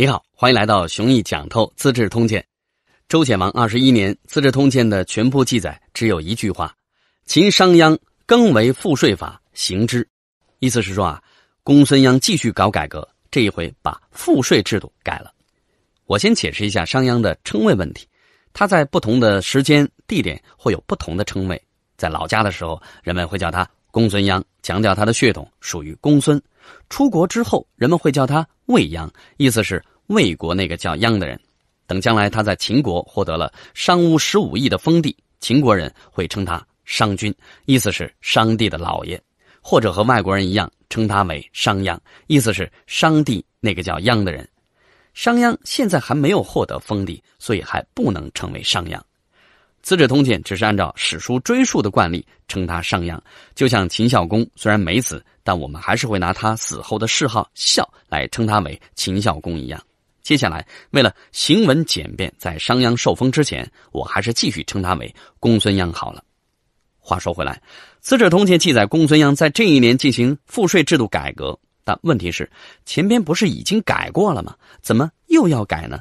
你好，欢迎来到熊毅讲透《资治通鉴》。周显王二十一年，《资治通鉴》的全部记载只有一句话：“秦商鞅更为赋税法行之。”意思是说啊，公孙鞅继续搞改革，这一回把赋税制度改了。我先解释一下商鞅的称谓问题，他在不同的时间、地点会有不同的称谓。在老家的时候，人们会叫他公孙鞅，强调他的血统属于公孙。出国之后，人们会叫他未央，意思是魏国那个叫央的人。等将来他在秦国获得了商丘十五亿的封地，秦国人会称他商君，意思是商帝的老爷，或者和外国人一样称他为商鞅，意思是商地那个叫鞅的人。商鞅现在还没有获得封地，所以还不能称为商鞅。《资治通鉴》只是按照史书追溯的惯例称他商鞅，就像秦孝公虽然没死，但我们还是会拿他死后的谥号“孝”来称他为秦孝公一样。接下来，为了行文简便，在商鞅受封之前，我还是继续称他为公孙鞅好了。话说回来，《资治通鉴》记载公孙鞅在这一年进行赋税制度改革，但问题是前边不是已经改过了吗？怎么又要改呢？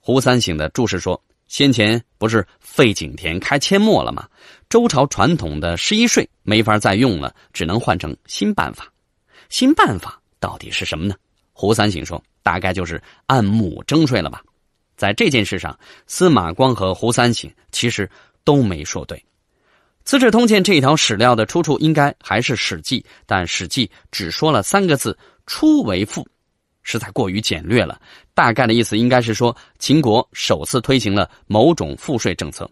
胡三省的注释说。先前不是废井田开阡陌了吗？周朝传统的十一税没法再用了，只能换成新办法。新办法到底是什么呢？胡三省说，大概就是按亩征税了吧。在这件事上，司马光和胡三省其实都没说对。《资治通鉴》这一条史料的出处应该还是《史记》，但《史记》只说了三个字：“初为赋”。实在过于简略了，大概的意思应该是说，秦国首次推行了某种赋税政策，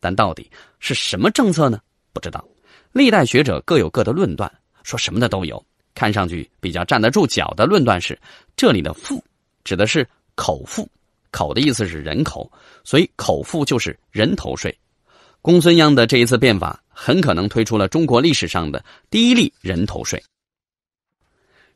但到底是什么政策呢？不知道，历代学者各有各的论断，说什么的都有。看上去比较站得住脚的论断是，这里的“赋”指的是口赋，“口”的意思是人口，所以口赋就是人头税。公孙鞅的这一次变法，很可能推出了中国历史上的第一例人头税。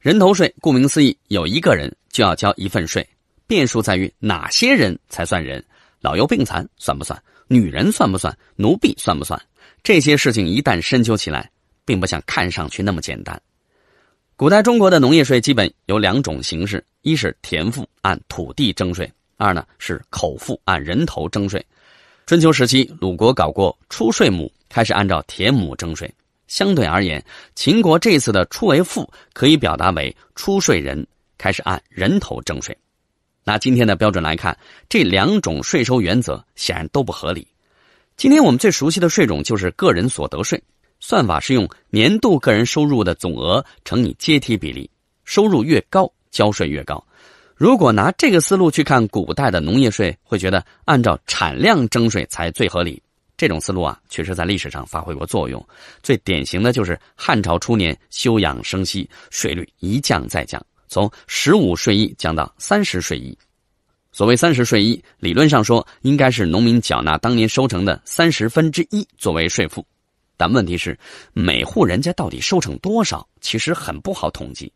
人头税，顾名思义，有一个人就要交一份税。变数在于哪些人才算人，老幼病残算不算？女人算不算？奴婢算不算？这些事情一旦深究起来，并不像看上去那么简单。古代中国的农业税基本有两种形式：一是田赋，按土地征税；二呢是口赋，按人头征税。春秋时期，鲁国搞过出税亩，开始按照田亩征税。相对而言，秦国这次的“出为赋”可以表达为出税人开始按人头征税。拿今天的标准来看，这两种税收原则显然都不合理。今天我们最熟悉的税种就是个人所得税，算法是用年度个人收入的总额乘以阶梯比例，收入越高交税越高。如果拿这个思路去看古代的农业税，会觉得按照产量征税才最合理。这种思路啊，确实在历史上发挥过作用。最典型的就是汉朝初年休养生息，税率一降再降，从十五税一降到三十税一。所谓三十税一，理论上说应该是农民缴纳当年收成的三十分之一作为税赋，但问题是每户人家到底收成多少，其实很不好统计。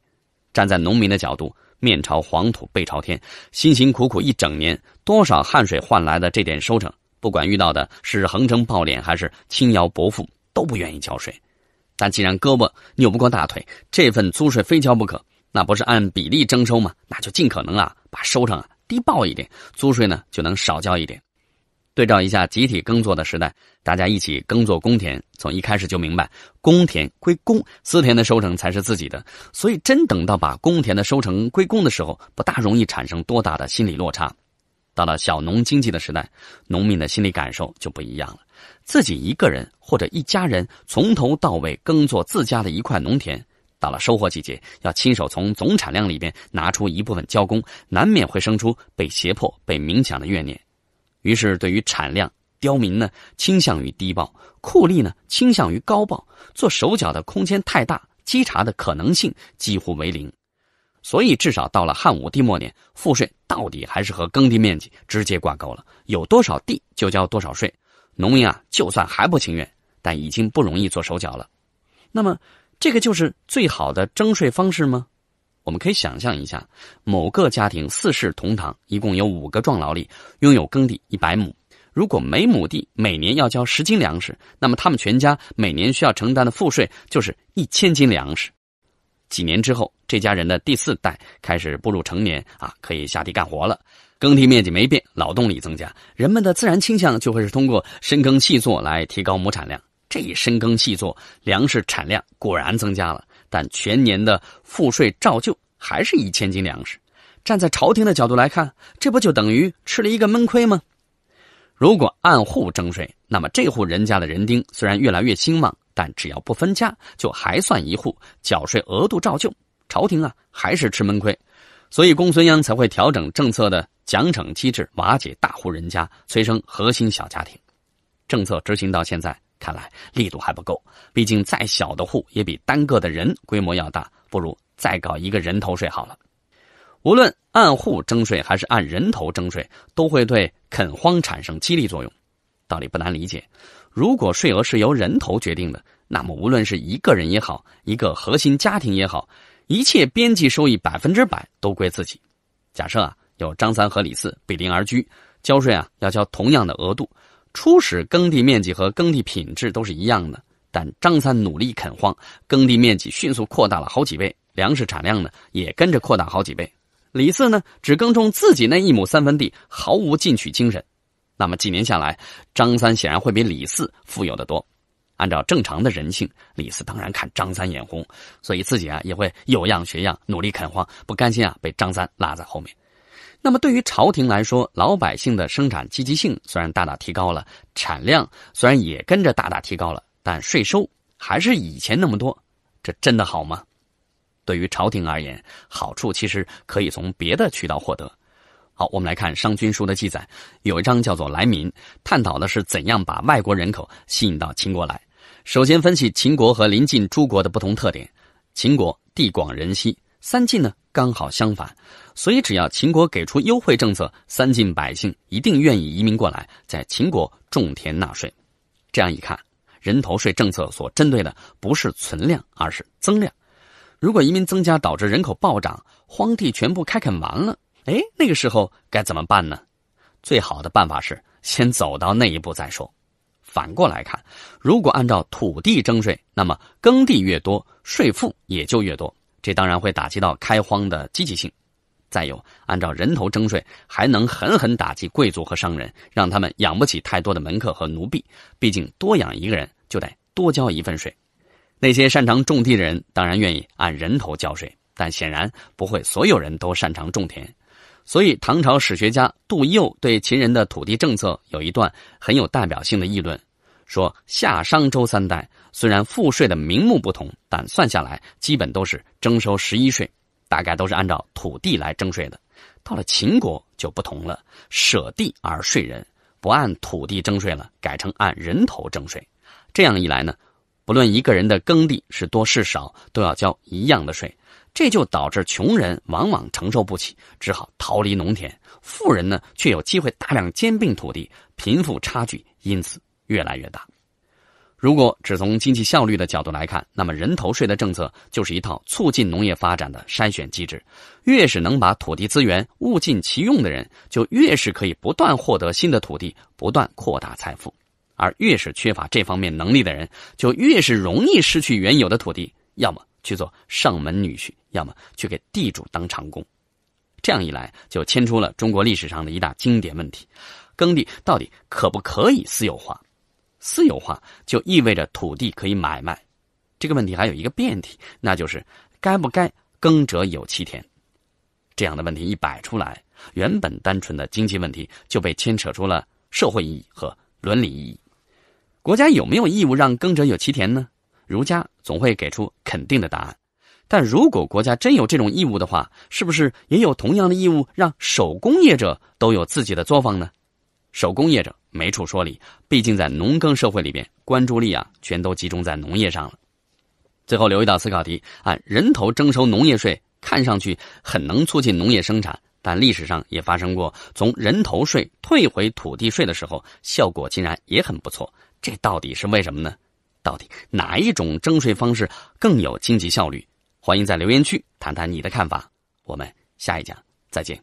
站在农民的角度，面朝黄土背朝天，辛辛苦苦一整年，多少汗水换来的这点收成。不管遇到的是横征暴敛还是轻徭薄赋，都不愿意交税。但既然胳膊扭不过大腿，这份租税非交不可。那不是按比例征收吗？那就尽可能啊，把收成啊低报一点，租税呢就能少交一点。对照一下集体耕作的时代，大家一起耕作公田，从一开始就明白公田归公，私田的收成才是自己的。所以真等到把公田的收成归公的时候，不大容易产生多大的心理落差。到了小农经济的时代，农民的心理感受就不一样了。自己一个人或者一家人从头到尾耕作自家的一块农田，到了收获季节，要亲手从总产量里边拿出一部分交工，难免会生出被胁迫、被明抢的怨念。于是，对于产量，刁民呢倾向于低报，酷吏呢倾向于高报，做手脚的空间太大，稽查的可能性几乎为零。所以，至少到了汉武帝末年，赋税到底还是和耕地面积直接挂钩了。有多少地就交多少税，农民啊，就算还不情愿，但已经不容易做手脚了。那么，这个就是最好的征税方式吗？我们可以想象一下，某个家庭四世同堂，一共有五个壮劳力，拥有耕地一百亩。如果每亩地每年要交十斤粮食，那么他们全家每年需要承担的赋税就是一千斤粮食。几年之后，这家人的第四代开始步入成年啊，可以下地干活了。耕地面积没变，劳动力增加，人们的自然倾向就会是通过深耕细作来提高亩产量。这一深耕细作，粮食产量果然增加了，但全年的赋税照旧还是一千斤粮食。站在朝廷的角度来看，这不就等于吃了一个闷亏吗？如果按户征税，那么这户人家的人丁虽然越来越兴旺。但只要不分家，就还算一户，缴税额度照旧。朝廷啊，还是吃闷亏，所以公孙鞅才会调整政策的奖惩机制，瓦解大户人家，催生核心小家庭。政策执行到现在，看来力度还不够。毕竟再小的户也比单个的人规模要大，不如再搞一个人头税好了。无论按户征税还是按人头征税，都会对垦荒产生激励作用，道理不难理解。如果税额是由人头决定的，那么无论是一个人也好，一个核心家庭也好，一切边际收益百分之百都归自己。假设啊，有张三和李四比邻而居，交税啊要交同样的额度，初始耕地面积和耕地品质都是一样的，但张三努力垦荒，耕地面积迅速扩大了好几倍，粮食产量呢也跟着扩大好几倍。李四呢只耕种自己那一亩三分地，毫无进取精神。那么几年下来，张三显然会比李四富有的多。按照正常的人性，李四当然看张三眼红，所以自己啊也会有样学样，努力垦荒，不甘心啊被张三落在后面。那么对于朝廷来说，老百姓的生产积极性虽然大大提高了，产量虽然也跟着大大提高了，但税收还是以前那么多，这真的好吗？对于朝廷而言，好处其实可以从别的渠道获得。好，我们来看《商君书》的记载，有一章叫做《来民》，探讨的是怎样把外国人口吸引到秦国来。首先分析秦国和邻近诸国的不同特点：秦国地广人稀，三晋呢刚好相反。所以只要秦国给出优惠政策，三晋百姓一定愿意移民过来，在秦国种田纳税。这样一看，人头税政策所针对的不是存量，而是增量。如果移民增加导致人口暴涨，荒地全部开垦完了。哎，那个时候该怎么办呢？最好的办法是先走到那一步再说。反过来看，如果按照土地征税，那么耕地越多，税负也就越多，这当然会打击到开荒的积极性。再有，按照人头征税，还能狠狠打击贵族和商人，让他们养不起太多的门客和奴婢。毕竟，多养一个人就得多交一份税。那些擅长种地的人当然愿意按人头交税，但显然不会所有人都擅长种田。所以，唐朝史学家杜佑对秦人的土地政策有一段很有代表性的议论，说夏商周三代虽然赋税的名目不同，但算下来基本都是征收十一税，大概都是按照土地来征税的。到了秦国就不同了，舍地而税人，不按土地征税了，改成按人头征税。这样一来呢，不论一个人的耕地是多是少，都要交一样的税。这就导致穷人往往承受不起，只好逃离农田；富人呢，却有机会大量兼并土地，贫富差距因此越来越大。如果只从经济效率的角度来看，那么人头税的政策就是一套促进农业发展的筛选机制。越是能把土地资源物尽其用的人，就越是可以不断获得新的土地，不断扩大财富；而越是缺乏这方面能力的人，就越是容易失去原有的土地，要么。去做上门女婿，要么去给地主当长工，这样一来就牵出了中国历史上的一大经典问题：耕地到底可不可以私有化？私有化就意味着土地可以买卖。这个问题还有一个变体，那就是该不该耕者有其田？这样的问题一摆出来，原本单纯的经济问题就被牵扯出了社会意义和伦理意义。国家有没有义务让耕者有其田呢？儒家总会给出肯定的答案，但如果国家真有这种义务的话，是不是也有同样的义务让手工业者都有自己的作坊呢？手工业者没处说理，毕竟在农耕社会里边，关注力啊全都集中在农业上了。最后留一道思考题：按人头征收农业税，看上去很能促进农业生产，但历史上也发生过从人头税退回土地税的时候，效果竟然也很不错，这到底是为什么呢？到底哪一种征税方式更有经济效率？欢迎在留言区谈谈你的看法。我们下一讲再见。